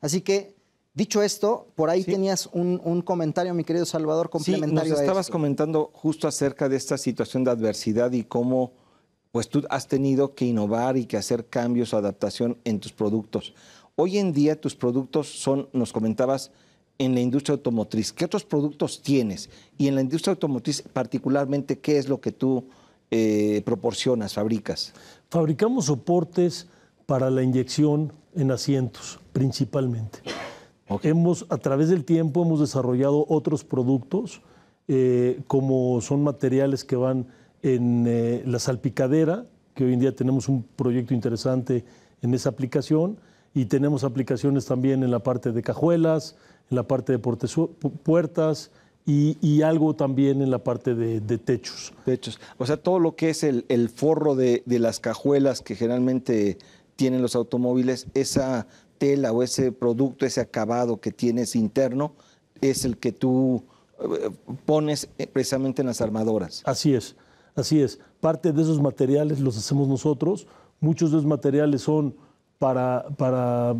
Así que, dicho esto, por ahí tenías un, comentario, mi querido Salvador, complementario. Sí, nos estabas comentando justo acerca de esta situación de adversidad y cómo pues tú has tenido que innovar y que hacer cambios o adaptación en tus productos. Hoy en día tus productos son, nos comentabas, en la industria automotriz. ¿Qué otros productos tienes? Y en la industria automotriz particularmente, ¿qué es lo que tú eh, proporcionas, fabricas? Fabricamos soportes para la inyección en asientos principalmente. Hemos, a través del tiempo hemos desarrollado otros productos, eh, como son materiales que van en eh, la salpicadera, que hoy en día tenemos un proyecto interesante en esa aplicación, y tenemos aplicaciones también en la parte de cajuelas, en la parte de puertas, y, algo también en la parte de, techos. Techos. O sea, todo lo que es el, forro de, de, las cajuelas que generalmente tienen los automóviles, esa tela o ese producto, ese acabado que tienes interno, es el que tú eh, pones eh, precisamente en las armadoras. Así es, así es. Parte de esos materiales los hacemos nosotros. Muchos de esos materiales son para, para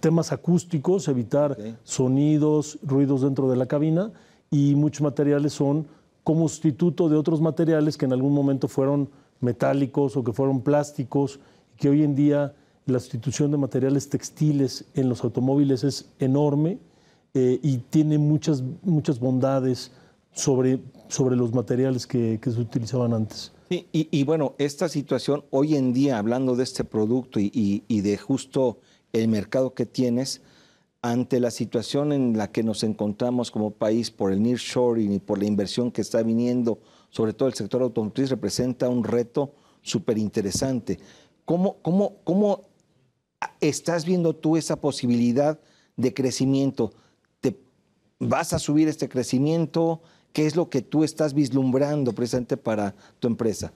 temas acústicos, evitar sonidos, ruidos dentro de la cabina, y muchos materiales son como sustituto de otros materiales que en algún momento fueron metálicos o que fueron plásticos que hoy en día la sustitución de materiales textiles en los automóviles es enorme eh, y tiene muchas, muchas bondades sobre, sobre los materiales que, se utilizaban antes. y, bueno, esta situación hoy en día, hablando de este producto y, y de justo el mercado que tienes, ante la situación en la que nos encontramos como país por el nearshoring y por la inversión que está viniendo, sobre todo el sector automotriz, representa un reto súper interesante. ¿Cómo, cómo, estás viendo tú esa posibilidad de crecimiento? ¿Te vas a subir este crecimiento? ¿Qué es lo que tú estás vislumbrando presente para tu empresa?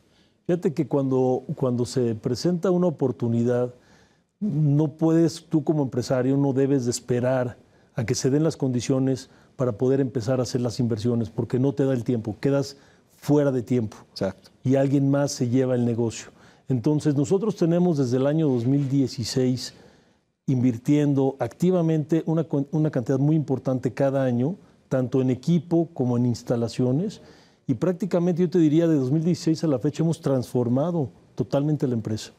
Fíjate que cuando, cuando se presenta una oportunidad, no puedes, tú como empresario, no debes de esperar a que se den las condiciones para poder empezar a hacer las inversiones, porque no te da el tiempo, quedas fuera de tiempo. Exacto. Y alguien más se lleva el negocio. Entonces nosotros tenemos desde el año 2016 invirtiendo activamente una, cantidad muy importante cada año, tanto en equipo como en instalaciones, y prácticamente yo te diría de 2016 a la fecha hemos transformado totalmente la empresa.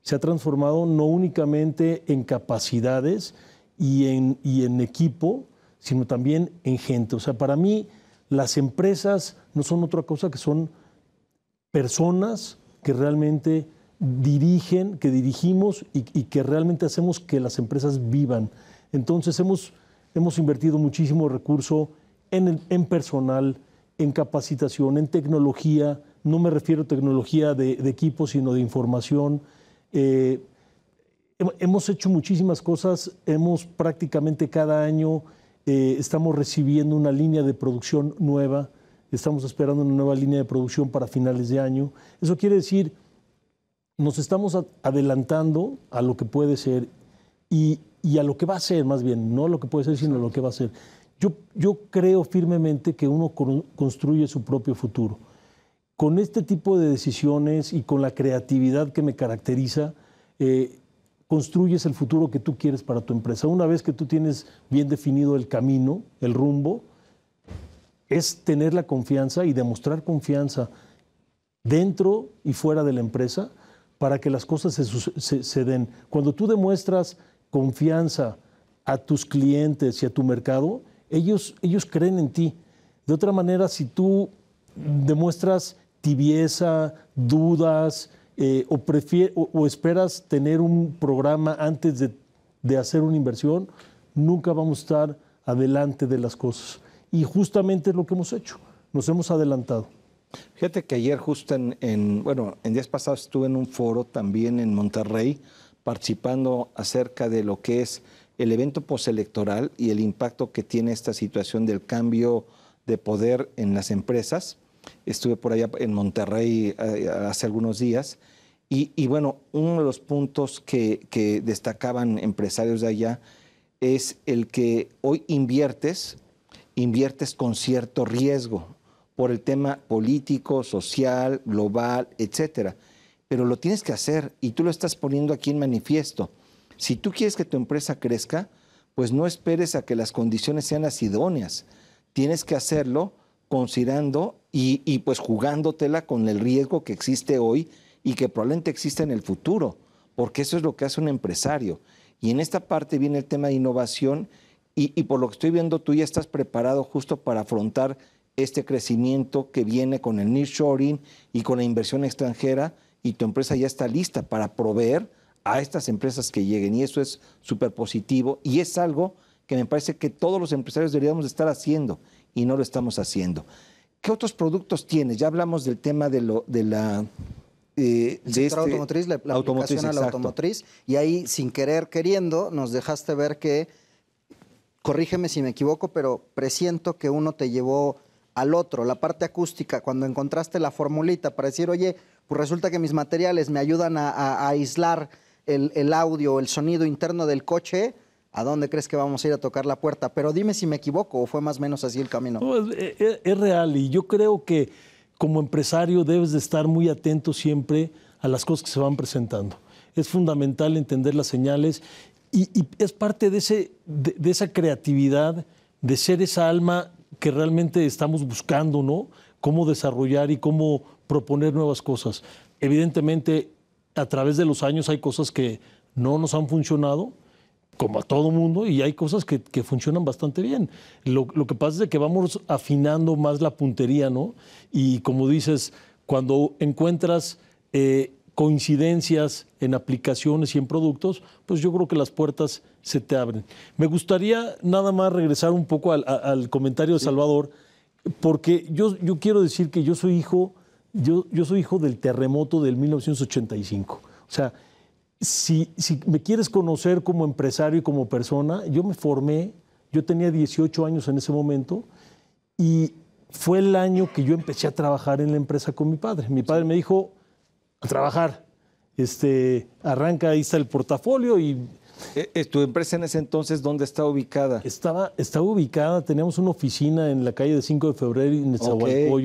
Se ha transformado no únicamente en capacidades y en, y en equipo, sino también en gente. O sea, para mí las empresas no son otra cosa que son personas, que realmente dirigen, que dirigimos y, que realmente hacemos que las empresas vivan. Entonces hemos, invertido muchísimo recurso en, personal, en capacitación, en tecnología, no me refiero a tecnología de, equipo, sino de información. Eh, hemos hecho muchísimas cosas, hemos prácticamente cada año, eh, estamos recibiendo una línea de producción nueva estamos esperando una nueva línea de producción para finales de año. Eso quiere decir, nos estamos adelantando a lo que puede ser y, a lo que va a ser, más bien, no a lo que puede ser, sino a lo que va a ser. Yo, yo creo firmemente que uno construye su propio futuro. Con este tipo de decisiones y con la creatividad que me caracteriza, eh, construyes el futuro que tú quieres para tu empresa. Una vez que tú tienes bien definido el camino, el rumbo, es tener la confianza y demostrar confianza dentro y fuera de la empresa para que las cosas se, se, den. Cuando tú demuestras confianza a tus clientes y a tu mercado, ellos, ellos creen en ti. De otra manera, si tú demuestras tibieza, dudas, eh, o, esperas tener un programa antes de hacer una inversión, nunca vamos a estar adelante de las cosas y justamente es lo que hemos hecho, nos hemos adelantado. Fíjate que ayer justo en, bueno, en días pasados estuve en un foro también en Monterrey participando acerca de lo que es el evento postelectoral y el impacto que tiene esta situación del cambio de poder en las empresas. Estuve por allá en Monterrey eh, hace algunos días y, bueno, uno de los puntos que, que destacaban empresarios de allá es el que hoy inviertes inviertes con cierto riesgo por el tema político, social, global, etcétera. Pero lo tienes que hacer y tú lo estás poniendo aquí en manifiesto. Si tú quieres que tu empresa crezca, pues no esperes a que las condiciones sean las idóneas. Tienes que hacerlo considerando y, y, pues jugándotela con el riesgo que existe hoy y que probablemente exista en el futuro, porque eso es lo que hace un empresario. Y en esta parte viene el tema de innovación y, por lo que estoy viendo, tú ya estás preparado justo para afrontar este crecimiento que viene con el nearshoring y con la inversión extranjera y tu empresa ya está lista para proveer a estas empresas que lleguen y eso es súper positivo y es algo que me parece que todos los empresarios deberíamos estar haciendo y no lo estamos haciendo. ¿Qué otros productos tienes? Ya hablamos del tema de, lo, de la... Eh, este automotriz, la, a la automotriz y ahí sin querer queriendo nos dejaste ver que corrígeme si me equivoco, pero presiento que uno te llevó al otro, la parte acústica, cuando encontraste la formulita para decir, oye, pues resulta que mis materiales me ayudan a, aislar el, audio, el sonido interno del coche, ¿a dónde crees que vamos a ir a tocar la puerta? Pero dime si me equivoco o fue más o menos así el camino. E, e, es, real y yo creo que como empresario debes de estar muy atento siempre a las cosas que se van presentando. Es fundamental entender las señales y, es parte de, ese, de, esa creatividad, de ser esa alma que realmente estamos buscando, ¿no? Cómo desarrollar y cómo proponer nuevas cosas. Evidentemente, a través de los años hay cosas que no nos han funcionado, como a todo mundo, y hay cosas que, funcionan bastante bien. Lo, que pasa es que vamos afinando más la puntería, ¿no? Y como dices, cuando encuentras eh, coincidencias en aplicaciones y en productos, pues yo creo que las puertas se te abren. Me gustaría nada más regresar un poco al, comentario de Salvador, porque yo, yo quiero decir que yo soy hijo, yo, yo soy hijo del terremoto del 1985. O sea, si, si me quieres conocer como empresario y como persona, yo me formé, yo tenía 18 años en ese momento y fue el año que yo empecé a trabajar en la empresa con mi padre. Mi padre me dijo, a trabajar. Este, arranca, ahí está el portafolio y... Eh, eh, ¿Tu empresa en ese entonces dónde está ubicada? Estaba, estaba ubicada, teníamos una oficina en la calle de 5 de febrero en el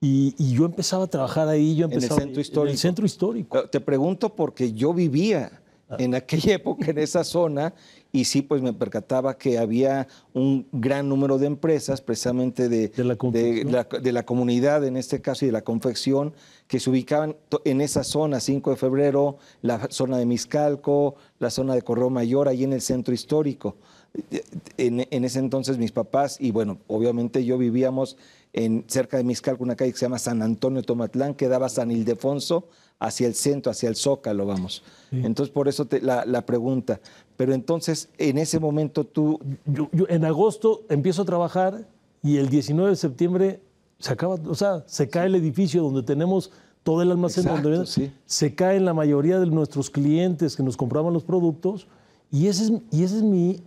Y, y, yo empezaba a trabajar ahí. Yo empezaba, el centro histórico. En el centro histórico. Te pregunto porque yo vivía en aquella época en esa zona y sí, pues me percataba que había un gran número de empresas, precisamente de, la, comunidad, en este caso, y de la confección, que se ubicaban en esa zona, 5 de febrero, la zona de Miscalco, la zona de Correo Mayor, ahí en el centro histórico. En, en ese entonces mis papás y bueno, obviamente yo vivíamos en, cerca de Miscalco, una calle que se llama San Antonio Tomatlán, que daba San Ildefonso hacia el centro, hacia el zócalo, vamos. Entonces, por eso la, pregunta. Pero entonces, en ese momento tú... en agosto empiezo a trabajar y el 19 de septiembre se acaba, o sea, se cae el edificio donde tenemos todo el almacén, donde sí. se caen la mayoría de nuestros clientes que nos compraban los productos y ese es, y ese es mi...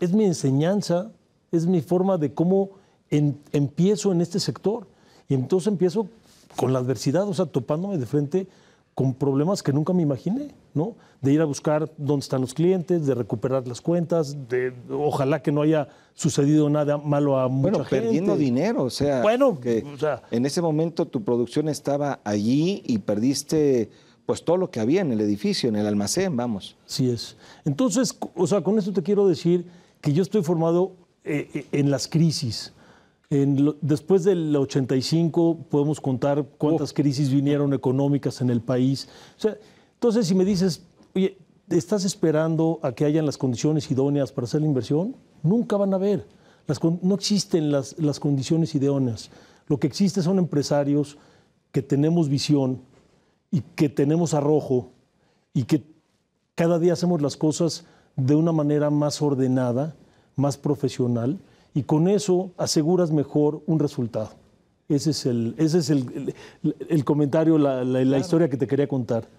Es mi enseñanza, es mi forma de cómo empiezo en este sector. Y entonces empiezo con la adversidad, o sea, topándome de frente con problemas que nunca me imaginé, ¿no? De ir a buscar dónde están los clientes, de recuperar las cuentas, de ojalá que no haya sucedido nada malo a mucha bueno, perdiendo dinero, o sea, bueno, o sea, en ese momento tu producción estaba allí y perdiste pues todo lo que había en el edificio, en el almacén, vamos. Sí es. Entonces, o sea, con esto te quiero decir que yo estoy formado eh, eh, en las crisis, después del 85 podemos contar cuántas crisis vinieron económicas en el país. entonces, si me dices, oye, ¿estás esperando a que hayan las condiciones idóneas para hacer la inversión? Nunca van a haber. no existen las, las condiciones idóneas. Lo que existe son empresarios que tenemos visión y que tenemos arrojo y que cada día hacemos las cosas de una manera más ordenada, más profesional y con eso aseguras mejor un resultado. Ese es el, ese es el, comentario, la, historia que te quería contar.